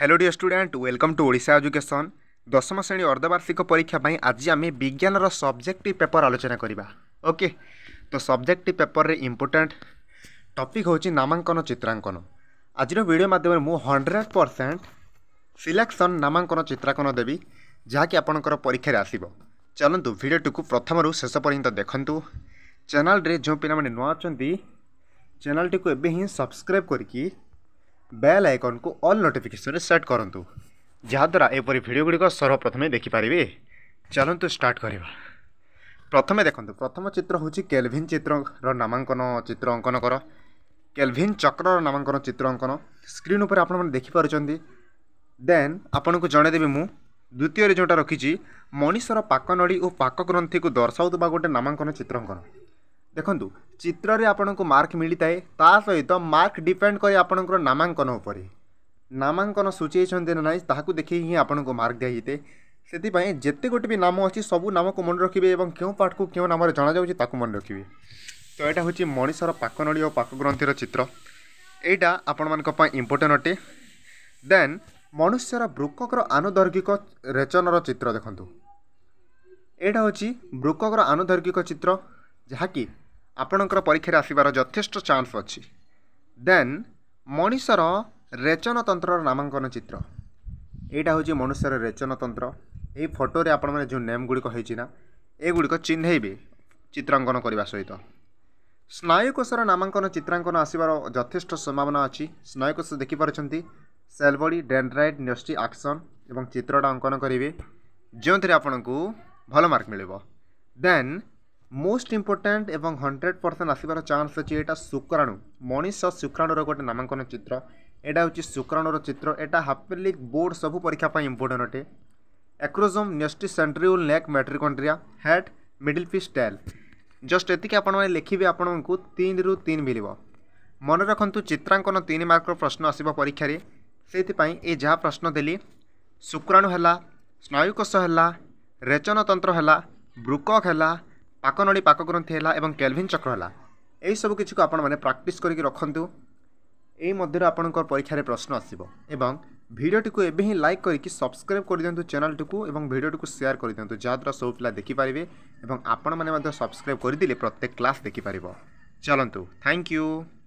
hello dear student welcome to Odisha education দশম শ্রেণী অর্ধবার্ষিক পরীক্ষা পাই আজ আমি বিজ্ঞানর সবজেক্টিভ পেপর আলোচনা করা ওকে তো সবজেক্টিভ পেপরের ইম্পর্টাট টপিক হচ্ছে নামাঙ্কন চিত্রাঙ্কন আজর ভিডিও মাধ্যমে মু হন্ড্রেড পরসেন্ট সিলেকশন নামাঙ্কন চিত্রাঙ্কন দেবি যা কি আপনার পরীক্ষার আসব চলতু ভিডিওটি প্রথম শেষ পর্যন্ত দেখুন চ্যানেল যে পিলা মানে নয় অনেক চ্যানেলটি এবে হি সবসক্রাইব করি बेल आइकन को अल नोटिफिकेसन सेट करूँ जहाद्वारा एपरी भिड गुड़िक सर्वप्रथमे देखिपारे चलतु स्टार्ट करवा प्रथम देखु प्रथम चित्र हूँ केलभिन चित्र नामांकन चित्र अंकन कर केलभिन चक्र नामांकन चित्र अंकन स्क्रीन उपर आप देखिपार देन आपण को जनईदेवी मु द्वितीय जोटा रखी मनीषर पाकनड़ी और पाकग्रंथि को दर्शाऊ गोटे नामांकन चित्र अंकन ଦେଖନ୍ତୁ ଚିତ୍ରରେ ଆପଣଙ୍କୁ ମାର୍କ ମିଳିଥାଏ ତା ସହିତ ମାର୍କ ଡିପେଣ୍ଡ କରେ ଆପଣଙ୍କର ନାମାଙ୍କନ ଉପରେ ନାମାଙ୍କନ ସୂଚାଇଛନ୍ତି ନା ନାହିଁ ତାହାକୁ ଦେଖିକି ହିଁ ଆପଣଙ୍କୁ ମାର୍କ ଦିଆଯାଇଥାଏ ସେଥିପାଇଁ ଯେତେ ଗୋଟେ ବି ନାମ ଅଛି ସବୁ ନାମକୁ ମନେ ରଖିବେ ଏବଂ କେଉଁ ପାର୍ଟକୁ କେଉଁ ନାମରେ ଜଣାଯାଉଛି ତାକୁ ମନେ ରଖିବେ ତ ଏଇଟା ହେଉଛି ମଣିଷର ପାକନଳୀ ଓ ପାକଗ୍ରନ୍ଥିର ଚିତ୍ର ଏଇଟା ଆପଣମାନଙ୍କ ପାଇଁ ଇମ୍ପୋର୍ଟାଣ୍ଟ ଅଟେ ଦେନ୍ ମନୁଷ୍ୟର ବୃକକର ଆନୁଧର୍ଗିକ ରେଚନର ଚିତ୍ର ଦେଖନ୍ତୁ ଏଇଟା ହେଉଛି ବୃକକର ଆନୁଧର୍ଗିକ ଚିତ୍ର ଯାହାକି ଆପଣଙ୍କର ପରୀକ୍ଷାରେ ଆସିବାର ଯଥେଷ୍ଟ ଚାନ୍ସ ଅଛି ଦେନ୍ ମଣିଷର ରେଚନ ତନ୍ତ୍ରର ନାମାଙ୍କନ ଚିତ୍ର ଏଇଟା ହେଉଛି ମନୁଷ୍ୟର ତନ୍ତ୍ର ଏହି ଫଟୋରେ ଆପଣମାନେ ଯେଉଁ ନେମ୍ ଗୁଡ଼ିକ ହେଇଛି ନା ଏଗୁଡ଼ିକ ଚିହ୍ନେଇବେ ଚିତ୍ରାଙ୍କନ କରିବା ସହିତ ସ୍ନାୟୁକୋଷର ନାମାଙ୍କନ ଚିତ୍ରାଙ୍କନ ଆସିବାର ଯଥେଷ୍ଟ ସମ୍ଭାବନା ଅଛି ସ୍ନାୟୁକୋଷ ଦେଖିପାରୁଛନ୍ତି ସେଲବଡ଼ି ଡେଣ୍ଡ୍ରାଇଟ୍ ନ୍ୟଷ୍ଟି ଆକ୍ସନ୍ ଏବଂ ଚିତ୍ରଟା ଅଙ୍କନ କରିବେ ଯେଉଁଥିରେ ଆପଣଙ୍କୁ ଭଲ ମାର୍କ ମିଳିବ ଦେନ୍ ମୋଷ୍ଟ ଇମ୍ପୋର୍ଟାଣ୍ଟ ଏବଂ ହଣ୍ଡ୍ରେଡ଼ ପରସେଣ୍ଟ ଆସିବାର ଚାନ୍ସ ଅଛି ଏଇଟା ଶୁକ୍ରାଣୁ ମଣିଷ ଶୁକ୍ରାଣୁର ଗୋଟେ ନାମାଙ୍କନ ଚିତ୍ର ଏଇଟା ହେଉଛି ଶୁକ୍ରାଣୁର ଚିତ୍ର ଏଇଟା ହାପେଲିକ୍ ବୋର୍ଡ଼ ସବୁ ପରୀକ୍ଷା ପାଇଁ ଇମ୍ପୋର୍ଟାଣ୍ଟ ଅଟେ ଆକ୍ରୋଜମ୍ ନ୍ୟଷ୍ଟି centriole neck mitochondria head middle piece tail just ଏତିକି ଆପଣମାନେ ଲେଖିବେ ଆପଣଙ୍କୁ ତିନିରୁ ତିନି ମିଳିବ ମନେ ରଖନ୍ତୁ ଚିତ୍ରାଙ୍କନ ତିନି ମାର୍କର ପ୍ରଶ୍ନ ଆସିବ ପରୀକ୍ଷାରେ ସେଇଥିପାଇଁ ଏ ଯାହା ପ୍ରଶ୍ନ ଦେଲି ଶୁକ୍ରାଣୁ ହେଲା ସ୍ନାୟୁକୋଷ ହେଲା ରେଚନତନ୍ତ୍ର ହେଲା ବୃକକ୍ ହେଲା ପାକନଳୀ ପାକଗ୍ରନ୍ଥି ହେଲା ଏବଂ କେଲଭିନ୍ ଚକ୍ର ହେଲା ଏହିସବୁ କିଛିକୁ ଆପଣମାନେ ପ୍ରାକ୍ଟିସ୍ କରିକି ରଖନ୍ତୁ ଏହି ମଧ୍ୟରୁ ଆପଣଙ୍କ ପରୀକ୍ଷାରେ ପ୍ରଶ୍ନ ଆସିବ ଏବଂ ଭିଡ଼ିଓଟିକୁ ଏବେ ହିଁ ଲାଇକ୍ କରିକି ସବସ୍କ୍ରାଇବ୍ କରିଦିଅନ୍ତୁ ଚ୍ୟାନେଲ୍ଟିକୁ ଏବଂ ଭିଡ଼ିଓଟିକୁ ସେୟାର କରିଦିଅନ୍ତୁ ଯାହାଦ୍ୱାରା ସବୁ ପିଲା ଦେଖିପାରିବେ ଏବଂ ଆପଣମାନେ ମଧ୍ୟ ସବସ୍କ୍ରାଇବ୍ କରିଦେଲେ ପ୍ରତ୍ୟେକ କ୍ଲାସ୍ ଦେଖିପାରିବ ଚାଲନ୍ତୁ ଥ୍ୟାଙ୍କ ୟୁ